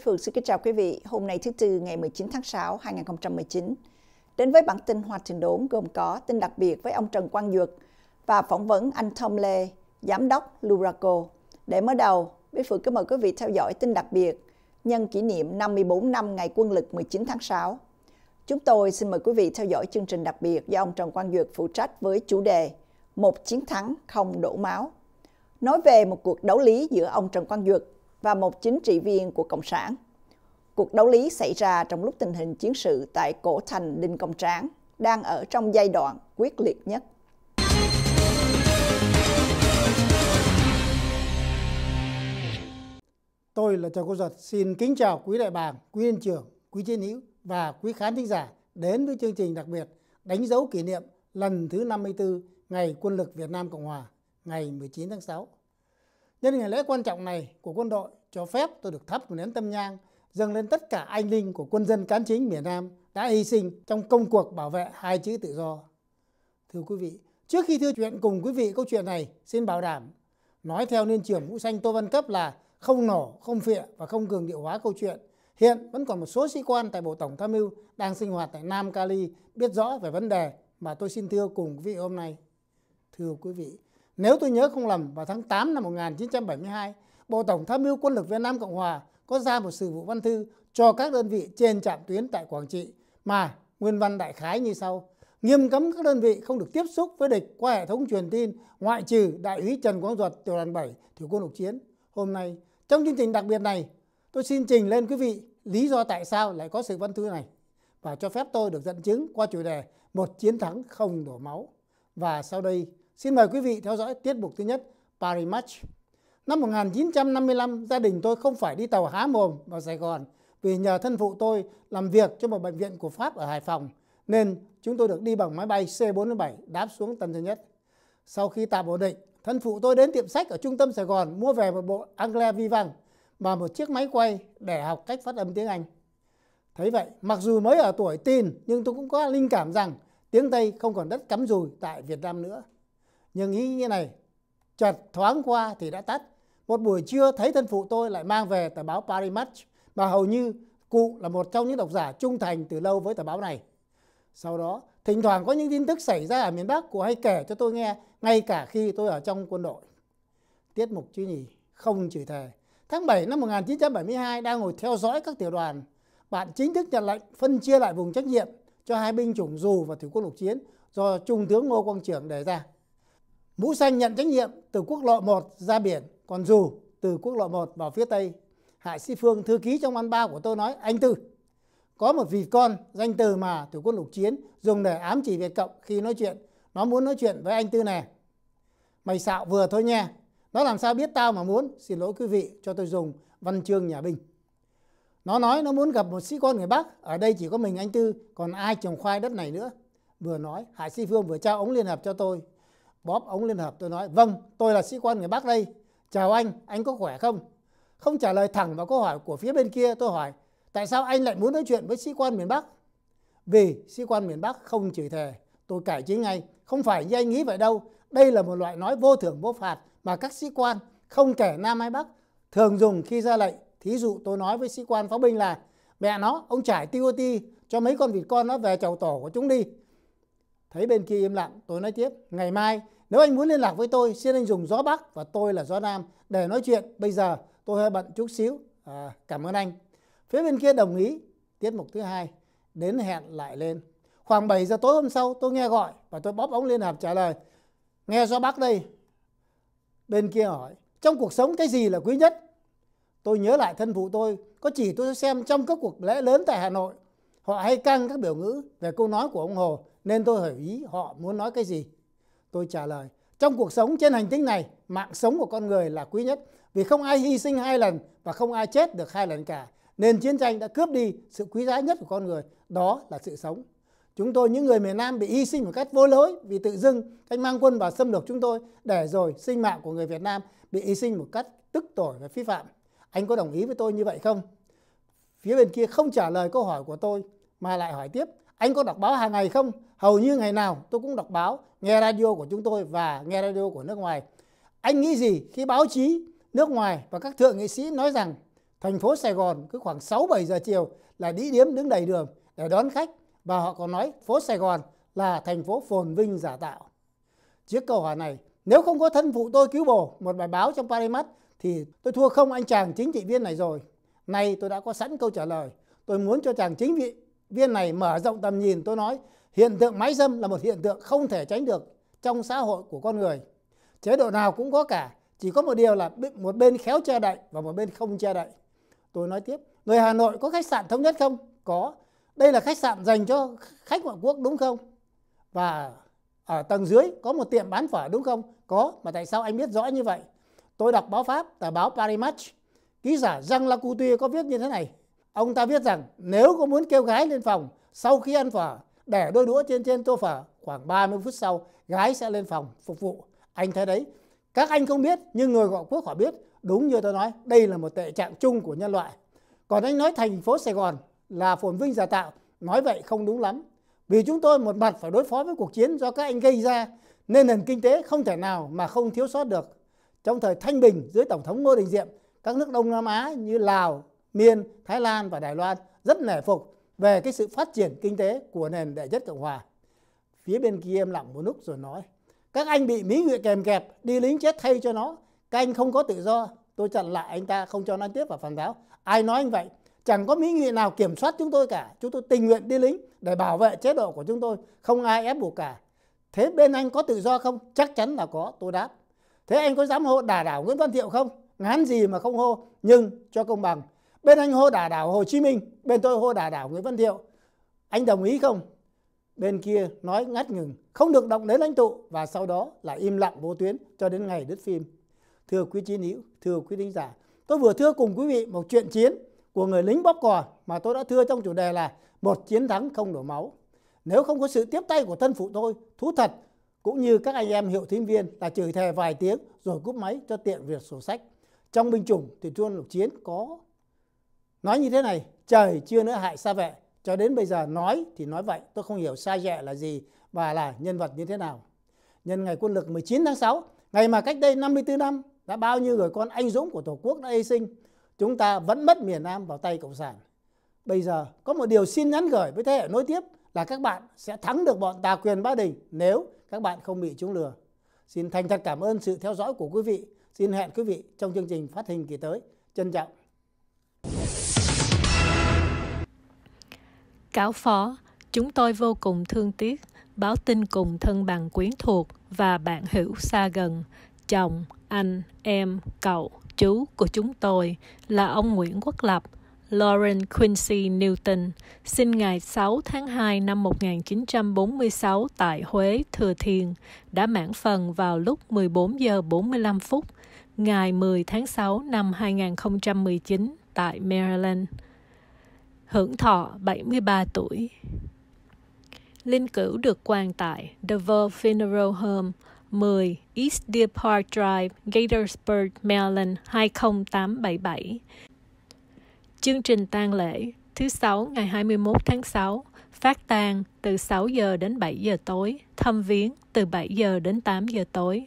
Bích Phương xin kính chào quý vị. Hôm nay thứ Tư ngày 19 tháng 6, 2019. Đến với bản tin Hoa Trình Đốn gồm có tin đặc biệt với ông Trần Quang Dược và phỏng vấn anh Tom Lê, Giám đốc Luraco. Để mở đầu, Bích Phương kính mời quý vị theo dõi tin đặc biệt nhân kỷ niệm 54 năm ngày quân lực 19 tháng 6. Chúng tôi xin mời quý vị theo dõi chương trình đặc biệt do ông Trần Quang Dược phụ trách với chủ đề Một chiến thắng không đổ máu. Nói về một cuộc đấu lý giữa ông Trần Quang Dược và một chính trị viên của Cộng sản. Cuộc đấu lý xảy ra trong lúc tình hình chiến sự tại cổ thành Đinh Công Tráng đang ở trong giai đoạn quyết liệt nhất. Tôi là Trần Quốc Giật, xin kính chào quý đại bàng, quý yên trưởng, quý chiến hữu và quý khán thính giả đến với chương trình đặc biệt đánh dấu kỷ niệm lần thứ 54 Ngày Quân lực Việt Nam Cộng Hòa ngày 19 tháng 6 Nhân ngày lễ quan trọng này của quân đội cho phép tôi được thắp một nén tâm nhang dâng lên tất cả anh linh của quân dân cán chính miền Nam đã hy sinh trong công cuộc bảo vệ hai chữ tự do. Thưa quý vị, trước khi thưa chuyện cùng quý vị câu chuyện này, xin bảo đảm, nói theo niên trưởng Vũ Xanh Tô Văn Cấp là không nổ, không phịa và không cường điệu hóa câu chuyện. Hiện vẫn còn một số sĩ quan tại Bộ Tổng Tham mưu đang sinh hoạt tại Nam Cali biết rõ về vấn đề mà tôi xin thưa cùng quý vị hôm nay. Thưa quý vị, nếu tôi nhớ không lầm, vào tháng 8 năm 1972, Bộ Tổng Tham mưu Quân lực Việt Nam Cộng Hòa có ra một sự vụ văn thư cho các đơn vị trên trạm tuyến tại Quảng Trị mà nguyên văn đại khái như sau. Nghiêm cấm các đơn vị không được tiếp xúc với địch qua hệ thống truyền tin ngoại trừ Đại úy Trần Quang Duật, tiểu đoàn 7, thủy quân lục chiến. Hôm nay, trong chương trình đặc biệt này, tôi xin trình lên quý vị lý do tại sao lại có sự văn thư này và cho phép tôi được dẫn chứng qua chủ đề Một chiến thắng không đổ máu. Và sau đây Xin mời quý vị theo dõi tiết mục thứ nhất Paris Match. Năm 1955, gia đình tôi không phải đi tàu há mồm vào Sài Gòn vì nhờ thân phụ tôi làm việc cho một bệnh viện của Pháp ở Hải Phòng, nên chúng tôi được đi bằng máy bay C-47 đáp xuống Tân Sơn Nhất. Sau khi tạm ổn định, thân phụ tôi đến tiệm sách ở trung tâm Sài Gòn mua về một bộ Anglais Vivant và một chiếc máy quay để học cách phát âm tiếng Anh. Thấy vậy, mặc dù mới ở tuổi tin nhưng tôi cũng có linh cảm rằng tiếng Tây không còn đất cắm rùi tại Việt Nam nữa nhưng nghĩ như này chợt thoáng qua thì đã tắt một buổi trưa thấy thân phụ tôi lại mang về tờ báo Paris Match mà hầu như cụ là một trong những độc giả trung thành từ lâu với tờ báo này sau đó thỉnh thoảng có những tin tức xảy ra ở miền Bắc cụ hay kể cho tôi nghe ngay cả khi tôi ở trong quân đội tiết mục chứ nhỉ không chửi thề tháng 7 năm 1972 đang ngồi theo dõi các tiểu đoàn bạn chính thức nhận lệnh phân chia lại vùng trách nhiệm cho hai binh chủng dù và thủy quân lục chiến do trung tướng Ngô Quang Trưởng đề ra Mũ xanh nhận trách nhiệm từ quốc lộ 1 ra biển, còn dù từ quốc lộ 1 vào phía Tây. Hải sĩ Phương thư ký trong ăn ba của tôi nói, anh Tư, có một vịt con danh từ mà từ quân lục chiến dùng để ám chỉ Việt Cộng khi nói chuyện. Nó muốn nói chuyện với anh Tư nè, Mày xạo vừa thôi nha. Nó làm sao biết tao mà muốn. Xin lỗi quý vị cho tôi dùng văn chương nhà binh. Nó nói nó muốn gặp một sĩ quan người Bắc. Ở đây chỉ có mình anh Tư. Còn ai trồng khoai đất này nữa. Vừa nói Hải Sĩ Phương vừa trao ống liên hợp cho tôi bóp ống liên hợp tôi nói vâng tôi là sĩ quan người bắc đây chào anh anh có khỏe không không trả lời thẳng vào câu hỏi của phía bên kia tôi hỏi tại sao anh lại muốn nói chuyện với sĩ quan miền bắc vì sĩ quan miền bắc không chửi thề tôi cải chính ngay không phải như anh nghĩ vậy đâu đây là một loại nói vô thưởng vô phạt mà các sĩ quan không kể nam hay bắc thường dùng khi ra lệnh thí dụ tôi nói với sĩ quan pháo binh là mẹ nó ông trải TOT cho mấy con vịt con nó về chầu tổ của chúng đi Thấy bên kia im lặng, tôi nói tiếp, ngày mai nếu anh muốn liên lạc với tôi, xin anh dùng gió Bắc và tôi là gió Nam để nói chuyện. Bây giờ tôi hơi bận chút xíu, à, cảm ơn anh. Phía bên kia đồng ý, tiết mục thứ hai, đến hẹn lại lên. Khoảng 7 giờ tối hôm sau tôi nghe gọi và tôi bóp ống liên hợp trả lời. Nghe gió Bắc đây. Bên kia hỏi, trong cuộc sống cái gì là quý nhất? Tôi nhớ lại thân phụ tôi, có chỉ tôi xem trong các cuộc lễ lớn tại Hà Nội. Họ hay căng các biểu ngữ về câu nói của ông Hồ nên tôi hiểu ý họ muốn nói cái gì. Tôi trả lời, trong cuộc sống trên hành tinh này, mạng sống của con người là quý nhất vì không ai hy sinh hai lần và không ai chết được hai lần cả. Nên chiến tranh đã cướp đi sự quý giá nhất của con người, đó là sự sống. Chúng tôi những người miền Nam bị hy sinh một cách vô lối vì tự dưng cách mang quân vào xâm lược chúng tôi để rồi sinh mạng của người Việt Nam bị hy sinh một cách tức tội và phi phạm. Anh có đồng ý với tôi như vậy không? Phía bên kia không trả lời câu hỏi của tôi mà lại hỏi tiếp anh có đọc báo hàng ngày không? Hầu như ngày nào tôi cũng đọc báo, nghe radio của chúng tôi và nghe radio của nước ngoài. Anh nghĩ gì khi báo chí nước ngoài và các thượng nghị sĩ nói rằng thành phố Sài Gòn cứ khoảng 6-7 giờ chiều là đi điếm đứng đầy đường để đón khách và họ còn nói phố Sài Gòn là thành phố phồn vinh giả tạo. Chiếc câu hỏi này, nếu không có thân phụ tôi cứu bổ một bài báo trong Parimat thì tôi thua không anh chàng chính trị viên này rồi. Nay tôi đã có sẵn câu trả lời. Tôi muốn cho chàng chính vị viên này mở rộng tầm nhìn tôi nói hiện tượng máy dâm là một hiện tượng không thể tránh được trong xã hội của con người chế độ nào cũng có cả chỉ có một điều là một bên khéo che đậy và một bên không che đậy tôi nói tiếp người hà nội có khách sạn thống nhất không có đây là khách sạn dành cho khách ngoại quốc đúng không và ở tầng dưới có một tiệm bán phở đúng không có mà tại sao anh biết rõ như vậy tôi đọc báo pháp tờ báo paris match ký giả jean lacouture có viết như thế này Ông ta viết rằng nếu có muốn kêu gái lên phòng sau khi ăn phở để đôi đũa trên trên tô phở khoảng 30 phút sau gái sẽ lên phòng phục vụ. Anh thấy đấy, các anh không biết nhưng người gọi quốc họ biết. Đúng như tôi nói, đây là một tệ trạng chung của nhân loại. Còn anh nói thành phố Sài Gòn là phồn vinh giả tạo, nói vậy không đúng lắm. Vì chúng tôi một mặt phải đối phó với cuộc chiến do các anh gây ra, nên nền kinh tế không thể nào mà không thiếu sót được. Trong thời Thanh Bình dưới Tổng thống Ngô Đình Diệm, các nước Đông Nam Á như Lào, Miên, Thái Lan và Đài Loan rất nể phục về cái sự phát triển kinh tế của nền đệ nhất Cộng hòa. Phía bên kia im lặng một lúc rồi nói, các anh bị Mỹ nguyện kèm kẹp, đi lính chết thay cho nó, các anh không có tự do, tôi chặn lại anh ta không cho nói tiếp vào phản giáo. Ai nói anh vậy? Chẳng có Mỹ nguyện nào kiểm soát chúng tôi cả, chúng tôi tình nguyện đi lính để bảo vệ chế độ của chúng tôi, không ai ép buộc cả. Thế bên anh có tự do không? Chắc chắn là có, tôi đáp. Thế anh có dám hô đả đảo Nguyễn Văn Thiệu không? Ngán gì mà không hô, nhưng cho công bằng bên anh hô đả đảo Hồ Chí Minh bên tôi hô đả đảo Nguyễn Văn Thiệu anh đồng ý không bên kia nói ngắt ngừng không được động đến lãnh tụ và sau đó là im lặng vô tuyến cho đến ngày đứt phim thưa quý chiến hữu thưa quý thính giả tôi vừa thưa cùng quý vị một chuyện chiến của người lính bóp cò mà tôi đã thưa trong chủ đề là một chiến thắng không đổ máu nếu không có sự tiếp tay của thân phụ tôi thú thật cũng như các anh em hiệu thính viên là chửi thề vài tiếng rồi cúp máy cho tiện việc sổ sách trong binh chủng thì chuông lục chiến có nói như thế này trời chưa nữa hại xa vệ cho đến bây giờ nói thì nói vậy tôi không hiểu sai dẹ là gì và là nhân vật như thế nào nhân ngày quân lực 19 tháng 6 ngày mà cách đây 54 năm đã bao nhiêu người con anh dũng của tổ quốc đã hy sinh chúng ta vẫn mất miền Nam vào tay cộng sản bây giờ có một điều xin nhắn gửi với thế hệ nối tiếp là các bạn sẽ thắng được bọn tà quyền Ba Đình nếu các bạn không bị chúng lừa xin thành thật cảm ơn sự theo dõi của quý vị xin hẹn quý vị trong chương trình phát hình kỳ tới trân trọng Cáo phó, chúng tôi vô cùng thương tiếc, báo tin cùng thân bằng quyến thuộc và bạn hữu xa gần, chồng, anh, em, cậu, chú của chúng tôi là ông Nguyễn Quốc Lập, Lauren Quincy Newton, sinh ngày 6 tháng 2 năm 1946 tại Huế, Thừa Thiên, đã mãn phần vào lúc 14 giờ 45 phút ngày 10 tháng 6 năm 2019 tại Maryland hưởng thọ 73 tuổi. Linh cữu được quan tại The Funeral Home, 10 East Deer Park Drive, Gatorsburg, Maryland 20877. Chương trình tang lễ thứ Sáu ngày 21 tháng 6, phát tang từ 6 giờ đến 7 giờ tối, thăm viếng từ 7 giờ đến 8 giờ tối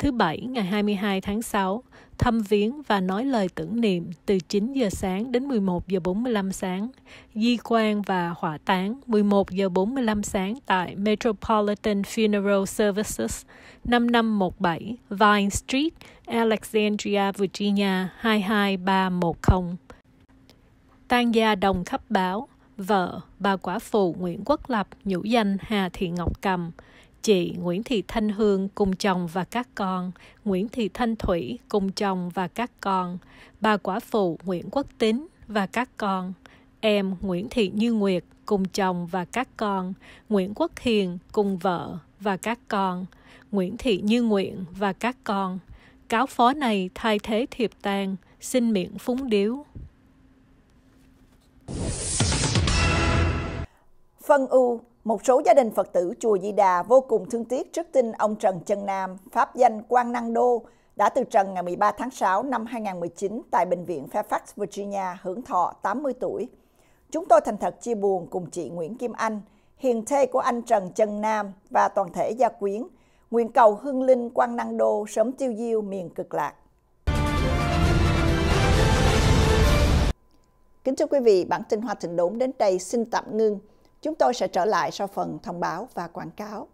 thứ Bảy ngày 22 tháng 6, thăm viếng và nói lời tưởng niệm từ 9 giờ sáng đến 11 giờ 45 sáng, di quan và hỏa táng 11 giờ 45 sáng tại Metropolitan Funeral Services 5517 Vine Street, Alexandria, Virginia 22310. Tang gia đồng khắp báo, vợ, bà quả phụ Nguyễn Quốc Lập, nhũ danh Hà Thị Ngọc Cầm, chị Nguyễn Thị Thanh Hương cùng chồng và các con, Nguyễn Thị Thanh Thủy cùng chồng và các con, bà quả phụ Nguyễn Quốc Tín và các con, em Nguyễn Thị Như Nguyệt cùng chồng và các con, Nguyễn Quốc Hiền cùng vợ và các con, Nguyễn Thị Như Nguyện và các con. Cáo phó này thay thế thiệp tang, xin miệng phúng điếu. Phân U một số gia đình Phật tử Chùa Di Đà vô cùng thương tiếc trước tin ông Trần Trân Nam, pháp danh Quang Năng Đô, đã từ trần ngày 13 tháng 6 năm 2019 tại Bệnh viện Fairfax, Virginia, hưởng thọ 80 tuổi. Chúng tôi thành thật chia buồn cùng chị Nguyễn Kim Anh, hiền thê của anh Trần Trân Nam và toàn thể gia quyến, nguyện cầu hương linh Quang Năng Đô sớm tiêu diêu miền cực lạc. Kính thưa quý vị, bản tin Hoa Thịnh Đốn đến đây xin tạm ngưng. Chúng tôi sẽ trở lại sau phần thông báo và quảng cáo.